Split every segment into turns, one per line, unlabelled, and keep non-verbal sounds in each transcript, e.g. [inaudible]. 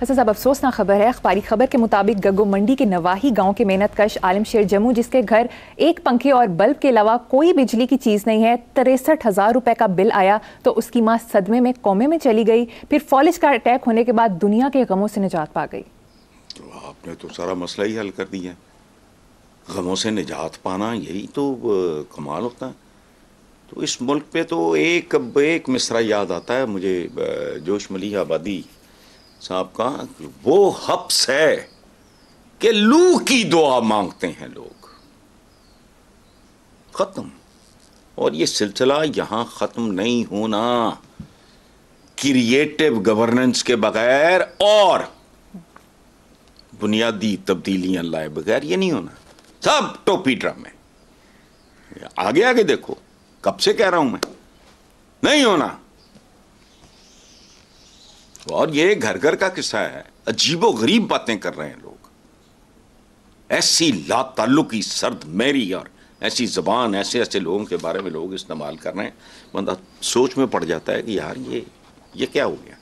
हसन साहब अफसोसना खबर है अखबारी खबर के मुताबिक गगो मंडी के नवाही गांव के मेहनत कश आलम शेर जम्मू जिसके घर एक पंखे और बल्ब के अलावा कोई बिजली की चीज़ नहीं है तिरसठ हज़ार रुपये का बिल आया तो उसकी माँ सदमे में कोमे में चली गई फिर फॉलिज का अटैक होने के बाद दुनिया के गमों से निजात पा गई
तो आपने तो सारा मसला ही हल कर दिया गमों से निजात पाना यही तो कमाल होता है तो इस मुल्क पे तो एक एक मिसरा याद आता है मुझे जोश मलिह आबादी साहब का वो हप्स है कि लू की दुआ मांगते हैं लोग ख़त्म और ये सिलसिला यहां ख़त्म नहीं होना क्रिएटिव गवर्नेंस के बगैर और बुनियादी तब्दीलियां लाए बगैर ये नहीं होना सब टोपी ड्रामे आगे आगे देखो कब से कह रहा हूं मैं नहीं होना और ये घर घर का किस्सा है अजीबो गरीब बातें कर रहे हैं लोग ऐसी लाताल्लुकी सर्द मेरी और ऐसी ज़बान ऐसे ऐसे लोगों के बारे में लोग इस्तेमाल कर रहे हैं बंदा सोच में पड़ जाता है कि यार ये ये क्या हो गया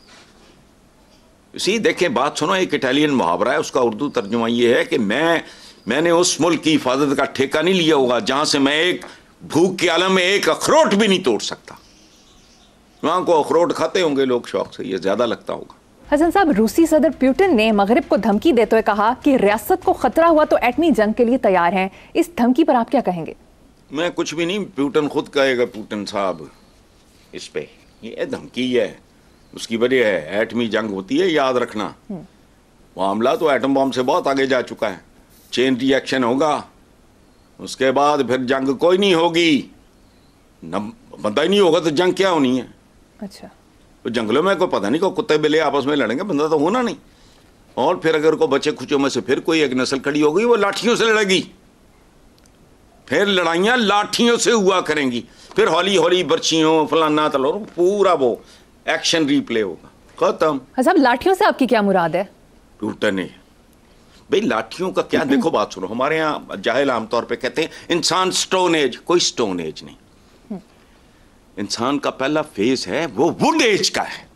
इसी देखें बात सुनो एक इटालियन मुहावरा है उसका उर्दू तर्जुमा ये है कि मैं मैंने उस मुल्क की हिफाजत का ठेका नहीं लिया होगा जहाँ से मैं एक भूख के आलम में एक अखरोट भी नहीं तोड़ सकता वहाँ को अखरोट खाते होंगे लोग शौक से ये ज़्यादा लगता होगा
हसन साहब रूसी सदर प्यूटिन ने मगरब को धमकी देते हुए कहा कि रियासत को खतरा हुआ तो एटमी जंग के लिए तैयार हैं इस धमकी पर आप क्या कहेंगे
मैं कुछ भी नहीं प्यूटन खुद कहेगा प्यूटन साहब इस पे ये धमकी है उसकी वजह है एटमी जंग होती है याद रखना हम्म। मामला तो एटम बॉम्ब से बहुत आगे जा चुका है चेन रिएक्शन होगा उसके बाद फिर जंग कोई नहीं होगी न बंदा ही नहीं होगा तो जंग क्या होनी है अच्छा जंगलों में कोई पता नहीं को कुत्ते बिले आपस में लड़ेंगे बंदा तो होना नहीं और फिर अगर को बचे खुचों में से फिर कोई एक नस्ल खड़ी हो गई वो लाठियों से लड़ेगी फिर लड़ाइयाँ लाठियों से हुआ करेंगी फिर हौली हौली बर्चियों फलाना तलो पूरा वो एक्शन रीप्ले होगा खत्म
अच्छा लाठियों से आपकी क्या मुराद
है टूटा नहीं भाई लाठियों का क्या देखो बात सुनो हमारे यहाँ जाहिल आमतौर पर कहते हैं इंसान स्टोन एज कोई स्टोन एज नहीं इंसान का पहला फेज है वो वुड एज का है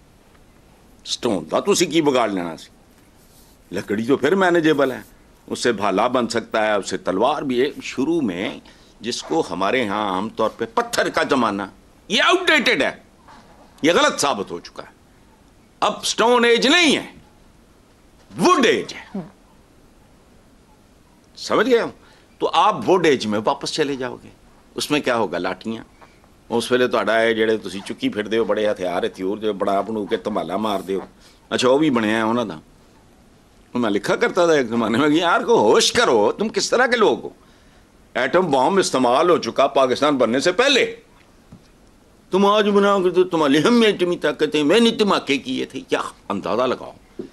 स्टोन का तुम की बगाड़ लेना सी लकड़ी तो फिर मैनेजेबल है उससे भाला बन सकता है उससे तलवार भी है शुरू में जिसको हमारे यहाँ आमतौर पे पत्थर का जमाना ये आउटडेटेड है ये गलत साबित हो चुका है अब स्टोन एज नहीं है वुड एज है हम्म। समझ गए तो आप वुड एज में वापस चले जाओगे उसमें क्या होगा लाठियां उस वे तो ਇਹ चुकी फिर बड़े हथियार ਹੋ ਬੜੇ ਹਥਿਆਰ ਹਥਿਊਰ ਜੋ ਬੜਾ ਬਣੂ ਕੇ अच्छा वो भी बनया उन्होंने मैं लिखा करता था एक ज़माने में यार को होश करो तुम किस तरह के लोग हो एटम बॉम्ब इस्तेमाल हो चुका पाकिस्तान बनने से पहले तुम आज बनाओगे तो तुम्हारी हम एटमी ताकतें मैंने धमाके किए थे क्या अंदाज़ा लगाओ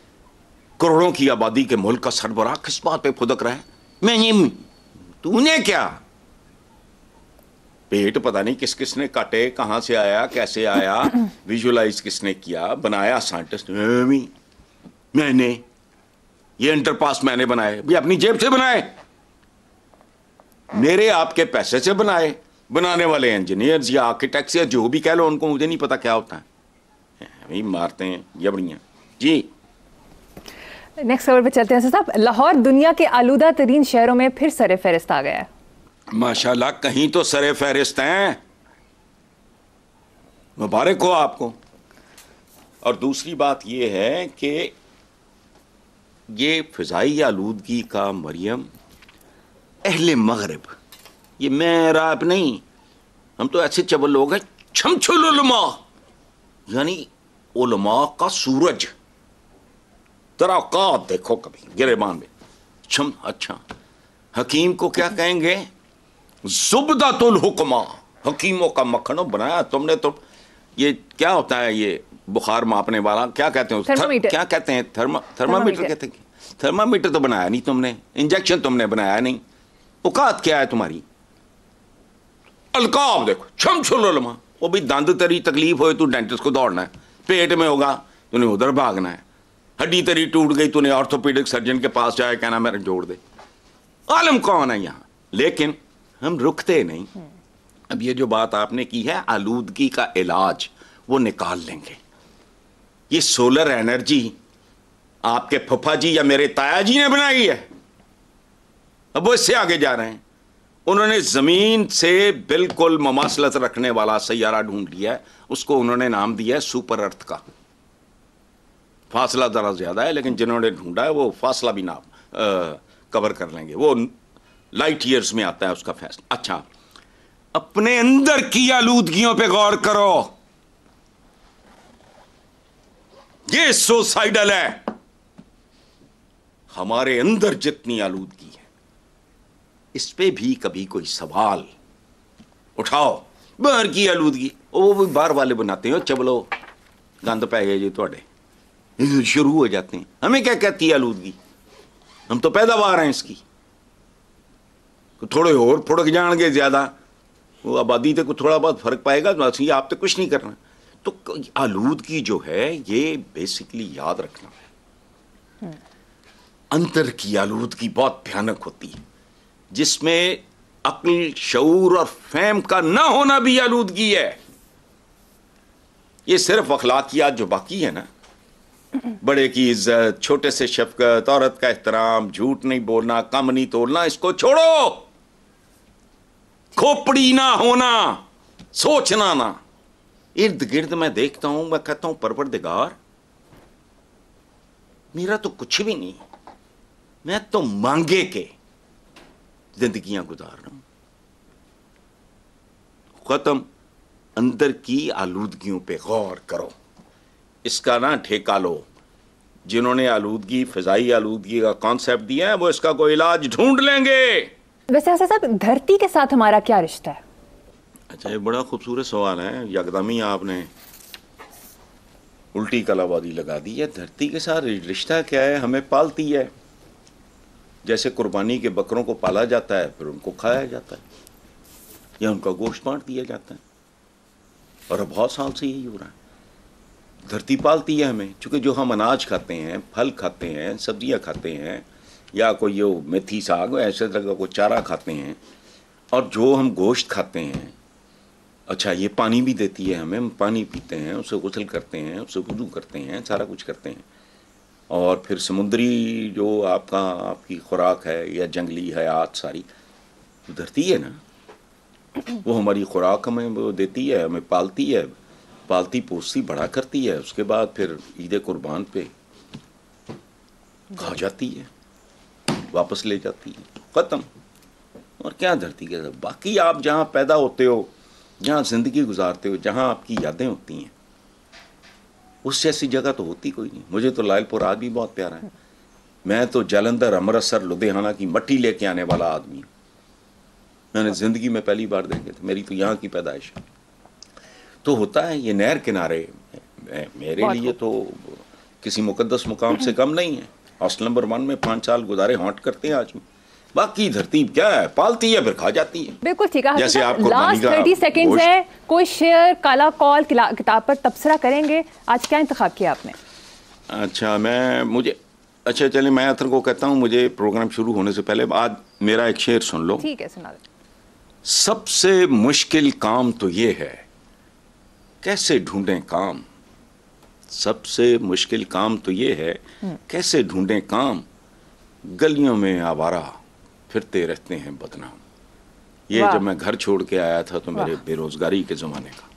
करोड़ों की आबादी के मुल्क का सरबराह किस बात पे फुदक रहा है मैं तूने क्या पेट पता नहीं किस किसने काटे कहाँ से आया कैसे आया विजुअलाइज [clears throat] किसने किया बनाया साइंटिस्ट मैंने ये अंडरपास मैंने बनाए भी अपनी जेब से बनाए मेरे आपके पैसे से बनाए बनाने वाले इंजीनियर्स या आर्किटेक्ट्स या जो भी कह लो उनको मुझे नहीं पता क्या होता है मारते हैं बढ़िया जी
नेक्स्ट खबर पे चलते हैं साहब लाहौर दुनिया के आलूदा तरीन शहरों में फिर सर फहरिस्त आ गया है
माशाल्लाह कहीं तो सरे फहरिस्त हैं मुबारक हो आपको और दूसरी बात यह है कि ये फ़जाई आलूदगी का मरियम अहल मगरब ये मैं आप नहीं हम तो ऐसे चबल लोग हैं छमछुलमा यानी उलमा का सूरज तरक्का देखो कभी गिरेबान में छम अच्छा हकीम को क्या कहेंगे तुल हुक्मा हकीमों का मक्खन बनाया तुमने तो ये क्या होता है ये बुखार मापने वाला क्या कहते हैं क्या कहते हैं थर्मा थर्मामीटर कहते हैं थर्मामीटर तो बनाया नहीं तुमने इंजेक्शन तुमने बनाया नहीं औकात क्या है तुम्हारी अलकाब देखो छम छुलमा वो भी दंद तरी तकलीफ हो तू डेंटिस्ट को दौड़ना है पेट में होगा तूने उधर भागना है हड्डी तरी टूट गई तूने ऑर्थोपेडिक सर्जन के पास जाए कहना मेरा जोड़ दे आलम कौन है यहाँ लेकिन हम रुकते नहीं हम्म। अब ये जो बात आपने की है आलूदगी का इलाज वो निकाल लेंगे ये सोलर एनर्जी आपके फुफा जी या मेरे ताया जी ने बनाई है अब वो इससे आगे जा रहे हैं उन्होंने ज़मीन से बिल्कुल ममासलत रखने वाला सैारा ढूंढ लिया है उसको उन्होंने नाम दिया है सुपर अर्थ का फासला ज़रा ज़्यादा है लेकिन जिन्होंने ढूंढा है वो फासला भी नाम कवर कर लेंगे वो लाइट ईयर्स में आता है उसका फैसला अच्छा अपने अंदर की आलूदगियों पे गौर करो ये सोसाइडल है हमारे अंदर जितनी आलूदगी है इस पे भी कभी कोई सवाल उठाओ बाहर की आलूदगी वो भी बाहर वाले बनाते हैं चबलो गंद पै गए जी थोड़े शुरू हो जाते हैं हमें क्या कहती है आलूदगी हम तो पैदावार हैं इसकी थोड़े और फुड़क जाएंगे ज्यादा वो आबादी तक थोड़ा बहुत फ़र्क पाएगा तो असं आप तो कुछ नहीं करना तो आलूदगी जो है ये बेसिकली याद रखना है अंतर की आलूदगी बहुत भयानक होती है जिसमें अक्ल शूर और फैम का ना होना भी आलूदगी है ये सिर्फ अखलाकियात जो बाकी है ना बड़े की इज्जत छोटे से शफकत औरत का एहतराम झूठ नहीं बोलना कम नहीं तोड़ना इसको छोड़ो खोपड़ी ना होना सोचना ना इर्द गिर्द मैं देखता हूं मैं कहता हूं परवरदिगार मेरा तो कुछ भी नहीं मैं तो मांगे के जिंदगियां गुजार रहा हूं खत्म अंदर की आलूदगियों पे गौर करो इसका ना ठेका लो जिन्होंने आलूदगी फिजाई आलूदगी का कॉन्सेप्ट दिया है वो इसका कोई इलाज ढूंढ लेंगे
वैसे साहब धरती के साथ हमारा क्या रिश्ता है
अच्छा ये बड़ा खूबसूरत सवाल है यकदम ही आपने उल्टी कलाबाजी लगा दी है धरती के साथ रिश्ता क्या है हमें पालती है जैसे कुर्बानी के बकरों को पाला जाता है फिर उनको खाया जाता है या उनका गोश्त बांट दिया जाता है और अब बहुत साल से यही हो रहा है धरती पालती है हमें चूंकि जो हम अनाज खाते हैं फल खाते हैं सब्जियां खाते हैं या कोई ये मेथी साग ऐसे तरह का कोई चारा खाते हैं और जो हम गोश्त खाते हैं अच्छा ये पानी भी देती है हमें हम पानी पीते हैं उसे गुसल करते हैं उसे वजू करते हैं सारा कुछ करते हैं और फिर समुद्री जो आपका आपकी खुराक है या जंगली हयात सारी धरती है ना वो हमारी खुराक हमें वो देती है हमें पालती है पालती पोसती बड़ा करती है उसके बाद फिर ईद कुर्बान पे खा जाती है वापस ले जाती है ख़त्म और क्या धरती के साथ बाकी आप जहाँ पैदा होते हो जहाँ ज़िंदगी गुजारते हो जहाँ आपकी यादें होती हैं उस जैसी जगह तो होती कोई नहीं मुझे तो लालपुर आज भी बहुत प्यारा है मैं तो जालंधर अमृतसर लुधियाना की मट्टी लेके आने वाला आदमी हूँ मैंने ज़िंदगी में पहली बार देखे थे मेरी तो यहाँ की पैदाइश है तो होता है ये नहर किनारे मेरे लिए तो किसी मुकदस मुकाम से कम नहीं है हॉस्टल नंबर वन में पांच साल गुजारे हॉट करते हैं आज में बाकी धरती क्या है पालती है फिर खा जाती है
बिल्कुल ठीक है जैसे आप लास्ट थर्टी सेकेंड है कोई शेयर काला कॉल किताब पर तबसरा करेंगे आज क्या इंतखा किया आपने
अच्छा मैं मुझे अच्छा चले मैं अथर को कहता हूँ मुझे प्रोग्राम शुरू होने से पहले आज मेरा एक शेर सुन लो ठीक है सुना सबसे मुश्किल काम तो ये है कैसे ढूंढें काम सबसे मुश्किल काम तो ये है हम्म। कैसे ढूंढें काम गलियों में आवारा फिरते रहते हैं बदनाम ये जब मैं घर छोड़ के आया था तो मेरे बेरोजगारी के ज़माने का